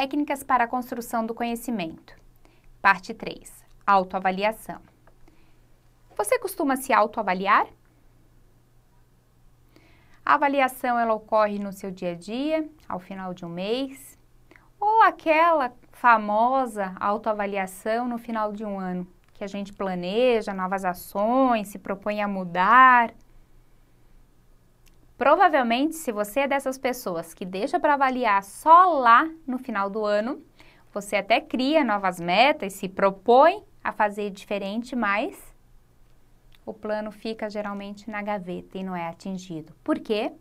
Técnicas para a construção do conhecimento. Parte 3. Autoavaliação. Você costuma se autoavaliar? A avaliação ela ocorre no seu dia a dia, ao final de um mês, ou aquela famosa autoavaliação no final de um ano, que a gente planeja novas ações, se propõe a mudar. Provavelmente, se você é dessas pessoas que deixa para avaliar só lá no final do ano, você até cria novas metas, se propõe a fazer diferente, mas o plano fica geralmente na gaveta e não é atingido. Por quê?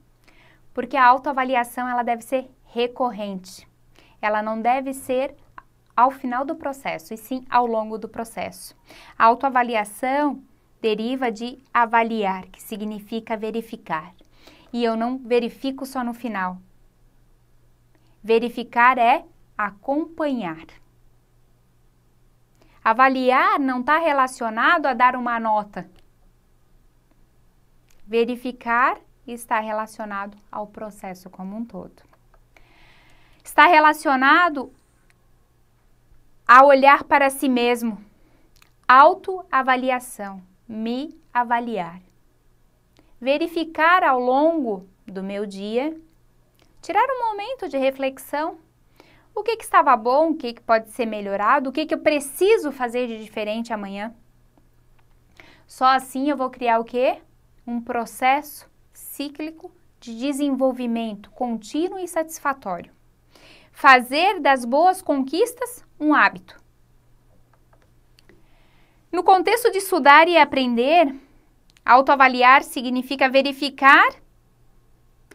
Porque a autoavaliação ela deve ser recorrente. Ela não deve ser ao final do processo, e sim ao longo do processo. A autoavaliação deriva de avaliar, que significa verificar e eu não verifico só no final. Verificar é acompanhar. Avaliar não está relacionado a dar uma nota. Verificar está relacionado ao processo como um todo. Está relacionado a olhar para si mesmo, autoavaliação, me avaliar verificar ao longo do meu dia, tirar um momento de reflexão. O que, que estava bom, o que, que pode ser melhorado, o que, que eu preciso fazer de diferente amanhã. Só assim eu vou criar o quê? Um processo cíclico de desenvolvimento contínuo e satisfatório. Fazer das boas conquistas um hábito. No contexto de estudar e aprender, Autoavaliar significa verificar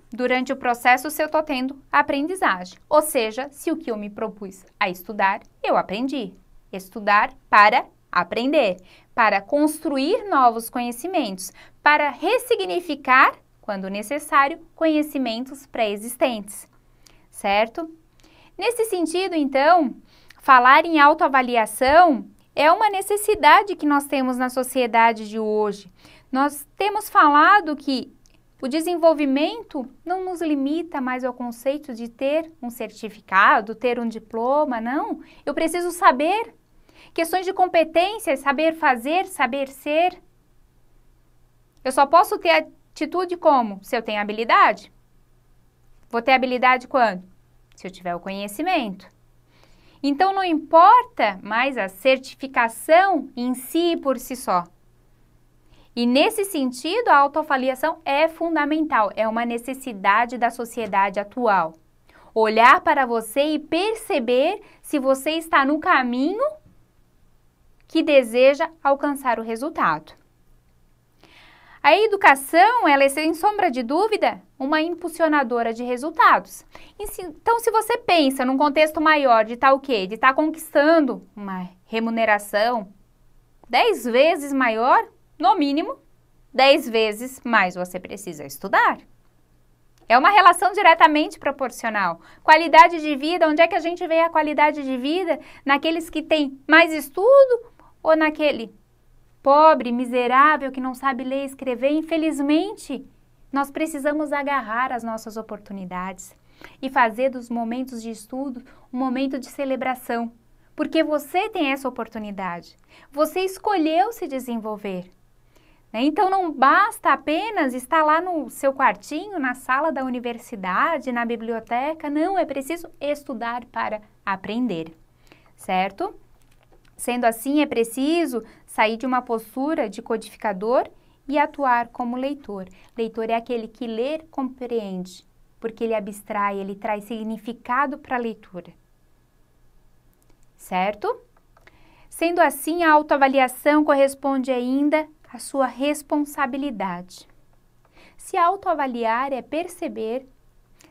durante o processo se eu estou tendo aprendizagem. Ou seja, se o que eu me propus a estudar, eu aprendi. Estudar para aprender, para construir novos conhecimentos, para ressignificar, quando necessário, conhecimentos pré-existentes. Certo? Nesse sentido, então, falar em autoavaliação é uma necessidade que nós temos na sociedade de hoje. Nós temos falado que o desenvolvimento não nos limita mais ao conceito de ter um certificado, ter um diploma, não. Eu preciso saber. Questões de competências, saber fazer, saber ser. Eu só posso ter atitude como? Se eu tenho habilidade. Vou ter habilidade quando? Se eu tiver o conhecimento. Então não importa mais a certificação em si por si só. E nesse sentido, a autoavaliação é fundamental, é uma necessidade da sociedade atual. Olhar para você e perceber se você está no caminho que deseja alcançar o resultado. A educação, ela é sem sombra de dúvida uma impulsionadora de resultados. Então, se você pensa num contexto maior de estar tá De estar tá conquistando uma remuneração 10 vezes maior, no mínimo, 10 vezes mais você precisa estudar. É uma relação diretamente proporcional. Qualidade de vida, onde é que a gente vê a qualidade de vida? Naqueles que têm mais estudo ou naquele pobre, miserável, que não sabe ler e escrever? Infelizmente, nós precisamos agarrar as nossas oportunidades e fazer dos momentos de estudo um momento de celebração. Porque você tem essa oportunidade. Você escolheu se desenvolver. Né? Então, não basta apenas estar lá no seu quartinho, na sala da universidade, na biblioteca, não, é preciso estudar para aprender, certo? Sendo assim, é preciso sair de uma postura de codificador e atuar como leitor. Leitor é aquele que ler compreende, porque ele abstrai, ele traz significado para a leitura, certo? Sendo assim, a autoavaliação corresponde ainda a sua responsabilidade. Se autoavaliar é perceber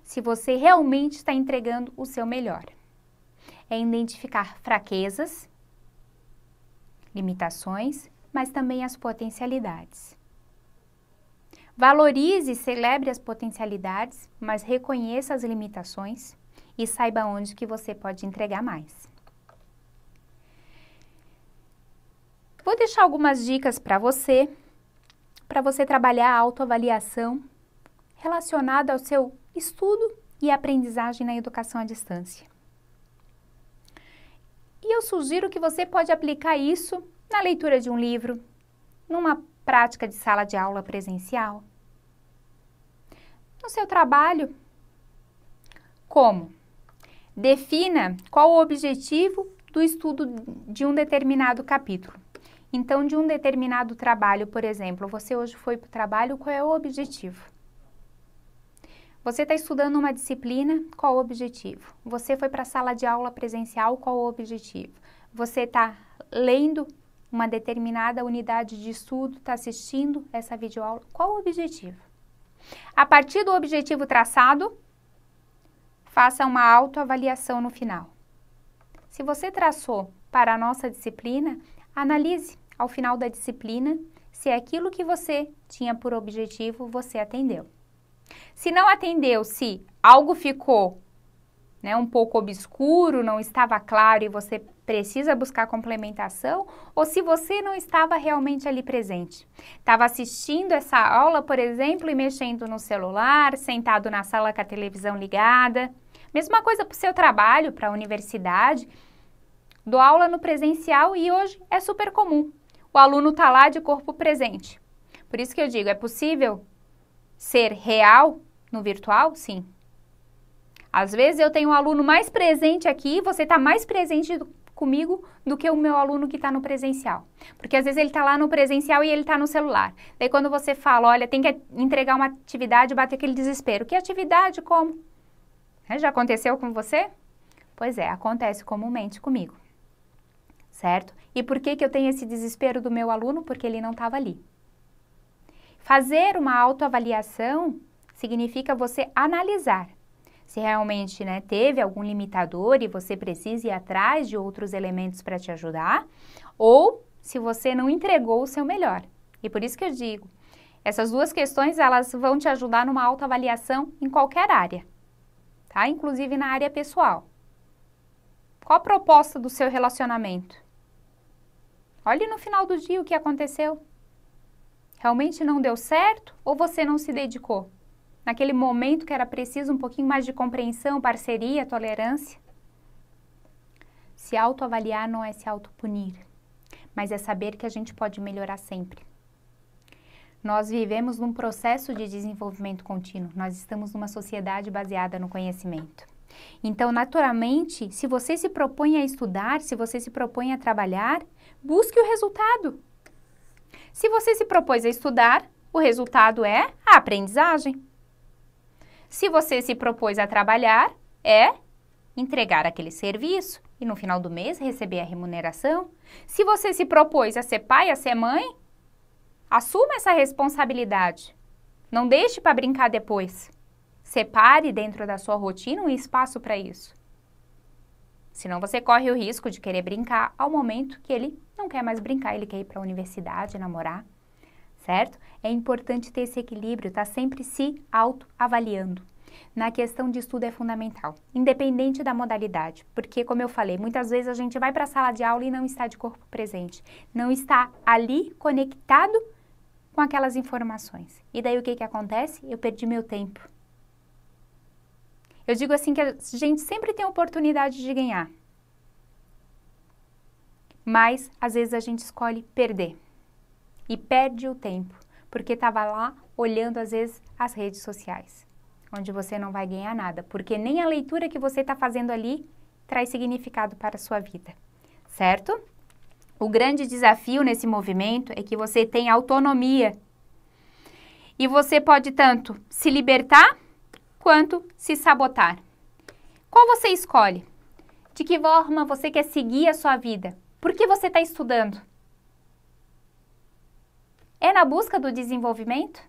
se você realmente está entregando o seu melhor. É identificar fraquezas, limitações, mas também as potencialidades. Valorize e celebre as potencialidades, mas reconheça as limitações e saiba onde que você pode entregar mais. Vou deixar algumas dicas para você, para você trabalhar a autoavaliação relacionada ao seu estudo e aprendizagem na educação à distância. E eu sugiro que você pode aplicar isso na leitura de um livro, numa prática de sala de aula presencial, no seu trabalho. Como? Defina qual o objetivo do estudo de um determinado capítulo. Então, de um determinado trabalho, por exemplo, você hoje foi para o trabalho, qual é o objetivo? Você está estudando uma disciplina, qual o objetivo? Você foi para a sala de aula presencial, qual o objetivo? Você está lendo uma determinada unidade de estudo, está assistindo essa videoaula, qual o objetivo? A partir do objetivo traçado, faça uma autoavaliação no final. Se você traçou para a nossa disciplina, analise ao final da disciplina se é aquilo que você tinha por objetivo você atendeu. Se não atendeu, se algo ficou né, um pouco obscuro, não estava claro e você precisa buscar complementação, ou se você não estava realmente ali presente. Estava assistindo essa aula, por exemplo, e mexendo no celular, sentado na sala com a televisão ligada. Mesma coisa para o seu trabalho, para a universidade. Dou aula no presencial e hoje é super comum o aluno está lá de corpo presente. Por isso que eu digo, é possível ser real no virtual? Sim. Às vezes eu tenho um aluno mais presente aqui, você está mais presente do, comigo do que o meu aluno que está no presencial. Porque às vezes ele está lá no presencial e ele está no celular. Daí quando você fala, olha, tem que entregar uma atividade, bate aquele desespero. Que atividade? Como? É, já aconteceu com você? Pois é, acontece comumente comigo certo? E por que, que eu tenho esse desespero do meu aluno? Porque ele não estava ali. Fazer uma autoavaliação significa você analisar se realmente né, teve algum limitador e você precisa ir atrás de outros elementos para te ajudar, ou se você não entregou o seu melhor. E por isso que eu digo, essas duas questões elas vão te ajudar numa autoavaliação em qualquer área, tá? Inclusive na área pessoal. Qual a proposta do seu relacionamento? Olhe no final do dia o que aconteceu. Realmente não deu certo ou você não se dedicou? Naquele momento que era preciso um pouquinho mais de compreensão, parceria, tolerância? Se autoavaliar não é se autopunir, mas é saber que a gente pode melhorar sempre. Nós vivemos num processo de desenvolvimento contínuo, nós estamos numa sociedade baseada no conhecimento. Então, naturalmente, se você se propõe a estudar, se você se propõe a trabalhar, busque o resultado. Se você se propôs a estudar, o resultado é a aprendizagem. Se você se propôs a trabalhar, é entregar aquele serviço e no final do mês receber a remuneração. Se você se propôs a ser pai, a ser mãe, assuma essa responsabilidade. Não deixe para brincar depois. Separe dentro da sua rotina um espaço para isso. Senão você corre o risco de querer brincar ao momento que ele não quer mais brincar, ele quer ir para a universidade, namorar, certo? É importante ter esse equilíbrio, tá sempre se autoavaliando. Na questão de estudo é fundamental, independente da modalidade, porque como eu falei, muitas vezes a gente vai para a sala de aula e não está de corpo presente, não está ali conectado com aquelas informações. E daí o que que acontece? Eu perdi meu tempo. Eu digo assim que a gente sempre tem oportunidade de ganhar. Mas às vezes a gente escolhe perder e perde o tempo, porque estava lá olhando às vezes as redes sociais, onde você não vai ganhar nada, porque nem a leitura que você está fazendo ali traz significado para a sua vida, certo? O grande desafio nesse movimento é que você tem autonomia e você pode tanto se libertar quanto se sabotar. Qual você escolhe? De que forma você quer seguir a sua vida? Por que você está estudando? É na busca do desenvolvimento?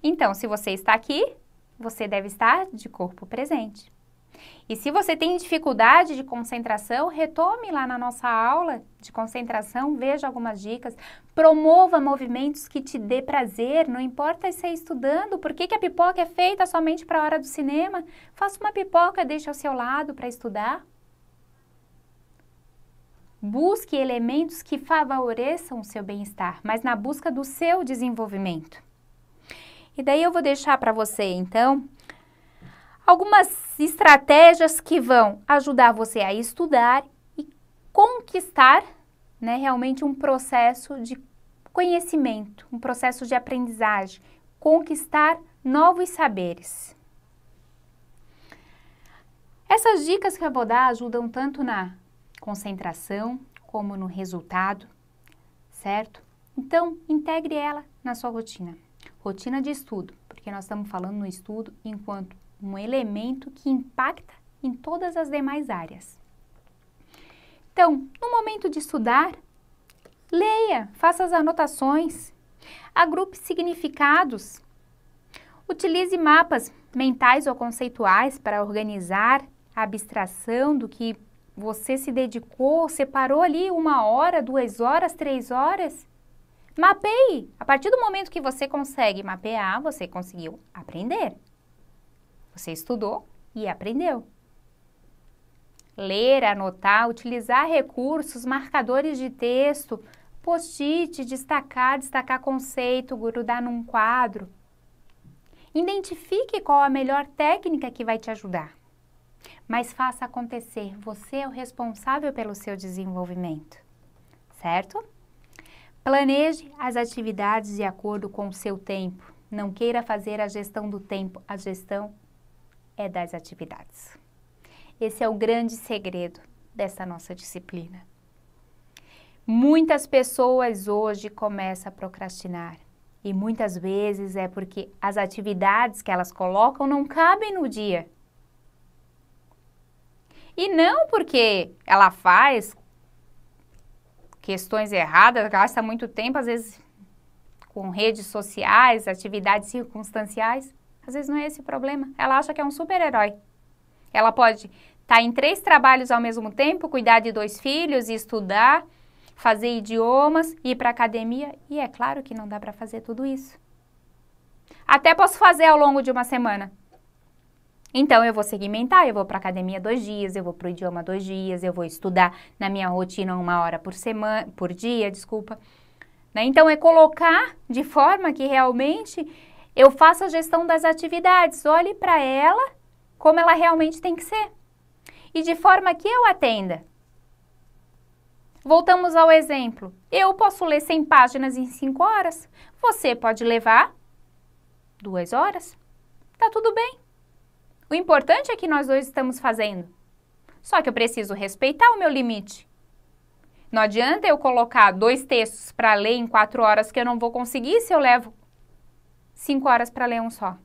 Então, se você está aqui, você deve estar de corpo presente. E se você tem dificuldade de concentração, retome lá na nossa aula de concentração, veja algumas dicas, promova movimentos que te dê prazer, não importa se é estudando, por que, que a pipoca é feita somente para a hora do cinema? Faça uma pipoca, deixe ao seu lado para estudar. Busque elementos que favoreçam o seu bem-estar, mas na busca do seu desenvolvimento. E daí eu vou deixar para você, então, algumas estratégias que vão ajudar você a estudar e conquistar né, realmente um processo de conhecimento, um processo de aprendizagem, conquistar novos saberes. Essas dicas que eu vou dar ajudam tanto na concentração como no resultado, certo? Então, integre ela na sua rotina. Rotina de estudo, porque nós estamos falando no estudo enquanto um elemento que impacta em todas as demais áreas. Então, no momento de estudar, leia, faça as anotações, agrupe significados, utilize mapas mentais ou conceituais para organizar a abstração do que você se dedicou, separou ali uma hora, duas horas, três horas. Mapeie! A partir do momento que você consegue mapear, você conseguiu aprender. Você estudou e aprendeu. Ler, anotar, utilizar recursos, marcadores de texto, post-it, destacar, destacar conceito, grudar num quadro. Identifique qual a melhor técnica que vai te ajudar. Mas faça acontecer, você é o responsável pelo seu desenvolvimento, certo? Planeje as atividades de acordo com o seu tempo. Não queira fazer a gestão do tempo, a gestão é das atividades. Esse é o grande segredo dessa nossa disciplina. Muitas pessoas hoje começam a procrastinar e muitas vezes é porque as atividades que elas colocam não cabem no dia. E não porque ela faz questões erradas, gasta muito tempo, às vezes com redes sociais, atividades circunstanciais. Às vezes não é esse o problema. Ela acha que é um super-herói. Ela pode estar tá em três trabalhos ao mesmo tempo, cuidar de dois filhos, estudar, fazer idiomas, ir para academia. E é claro que não dá para fazer tudo isso. Até posso fazer ao longo de uma semana. Então eu vou segmentar, eu vou para academia dois dias, eu vou para o idioma dois dias, eu vou estudar na minha rotina uma hora por semana, por dia, desculpa. Né? Então é colocar de forma que realmente eu faço a gestão das atividades, olhe para ela como ela realmente tem que ser e de forma que eu atenda. Voltamos ao exemplo. Eu posso ler 100 páginas em 5 horas. Você pode levar 2 horas. Tá tudo bem. O importante é que nós dois estamos fazendo. Só que eu preciso respeitar o meu limite. Não adianta eu colocar dois textos para ler em 4 horas que eu não vou conseguir se eu levo cinco horas para ler um só.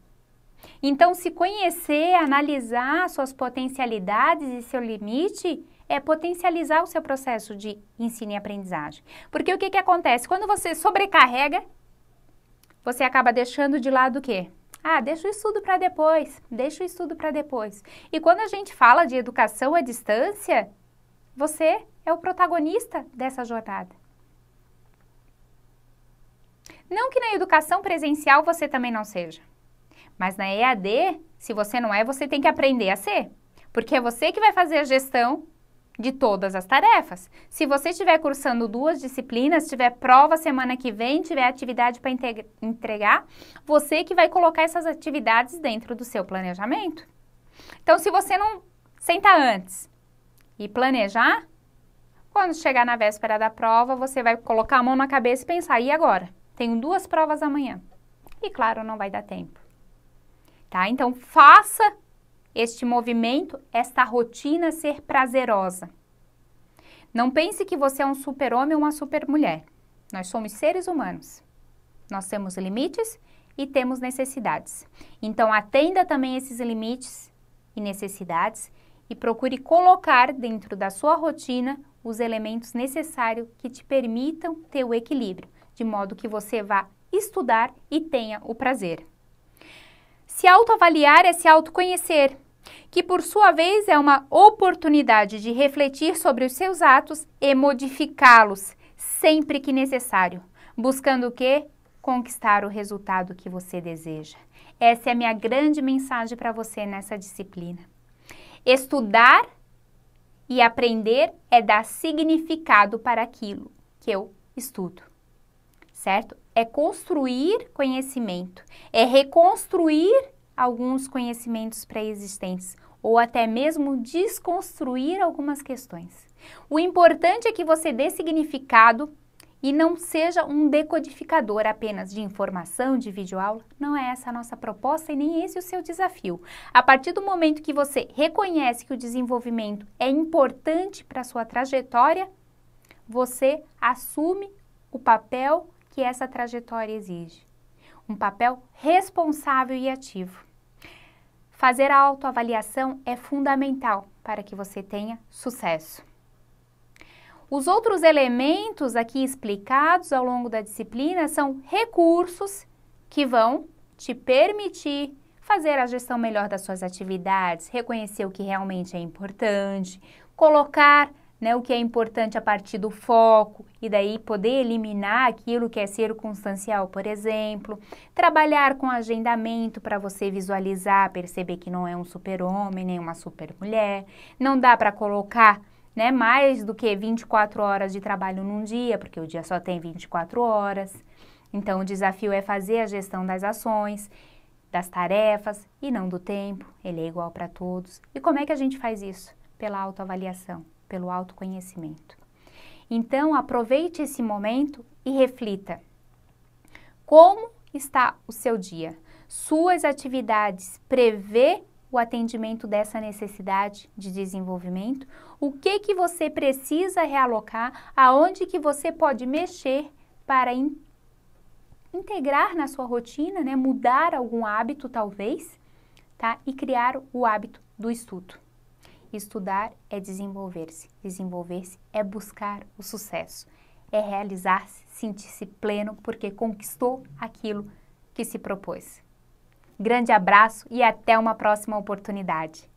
Então, se conhecer, analisar suas potencialidades e seu limite é potencializar o seu processo de ensino e aprendizagem. Porque o que, que acontece? Quando você sobrecarrega, você acaba deixando de lado o quê? Ah, deixa o estudo para depois, deixa o estudo para depois. E quando a gente fala de educação à distância, você é o protagonista dessa jornada. Não que na educação presencial você também não seja, mas na EAD, se você não é, você tem que aprender a ser, porque é você que vai fazer a gestão de todas as tarefas. Se você estiver cursando duas disciplinas, tiver prova semana que vem, tiver atividade para entregar, você que vai colocar essas atividades dentro do seu planejamento. Então, se você não sentar antes e planejar, quando chegar na véspera da prova, você vai colocar a mão na cabeça e pensar: e agora? Tenho duas provas amanhã. E claro, não vai dar tempo. Tá? Então, faça este movimento, esta rotina ser prazerosa. Não pense que você é um super-homem ou uma super-mulher. Nós somos seres humanos. Nós temos limites e temos necessidades. Então, atenda também esses limites e necessidades e procure colocar dentro da sua rotina os elementos necessários que te permitam ter o equilíbrio de modo que você vá estudar e tenha o prazer. Se autoavaliar é se autoconhecer, que por sua vez é uma oportunidade de refletir sobre os seus atos e modificá-los sempre que necessário, buscando o que? Conquistar o resultado que você deseja. Essa é a minha grande mensagem para você nessa disciplina. Estudar e aprender é dar significado para aquilo que eu estudo certo? É construir conhecimento, é reconstruir alguns conhecimentos pré-existentes ou até mesmo desconstruir algumas questões. O importante é que você dê significado e não seja um decodificador apenas de informação, de videoaula. Não é essa a nossa proposta e nem esse o seu desafio. A partir do momento que você reconhece que o desenvolvimento é importante para a sua trajetória, você assume o papel que essa trajetória exige. Um papel responsável e ativo. Fazer a autoavaliação é fundamental para que você tenha sucesso. Os outros elementos aqui explicados ao longo da disciplina são recursos que vão te permitir fazer a gestão melhor das suas atividades, reconhecer o que realmente é importante, colocar né, o que é importante a partir do foco e daí poder eliminar aquilo que é circunstancial, por exemplo, trabalhar com agendamento para você visualizar, perceber que não é um super-homem, nem uma super-mulher, não dá para colocar né, mais do que 24 horas de trabalho num dia, porque o dia só tem 24 horas. Então, o desafio é fazer a gestão das ações, das tarefas e não do tempo. Ele é igual para todos. E como é que a gente faz isso? Pela autoavaliação pelo autoconhecimento. Então, aproveite esse momento e reflita: como está o seu dia? Suas atividades prevê o atendimento dessa necessidade de desenvolvimento? O que que você precisa realocar? Aonde que você pode mexer para in integrar na sua rotina, né? Mudar algum hábito talvez, tá? E criar o hábito do estudo. Estudar é desenvolver-se, desenvolver-se é buscar o sucesso, é realizar-se, sentir-se pleno porque conquistou aquilo que se propôs. Grande abraço e até uma próxima oportunidade.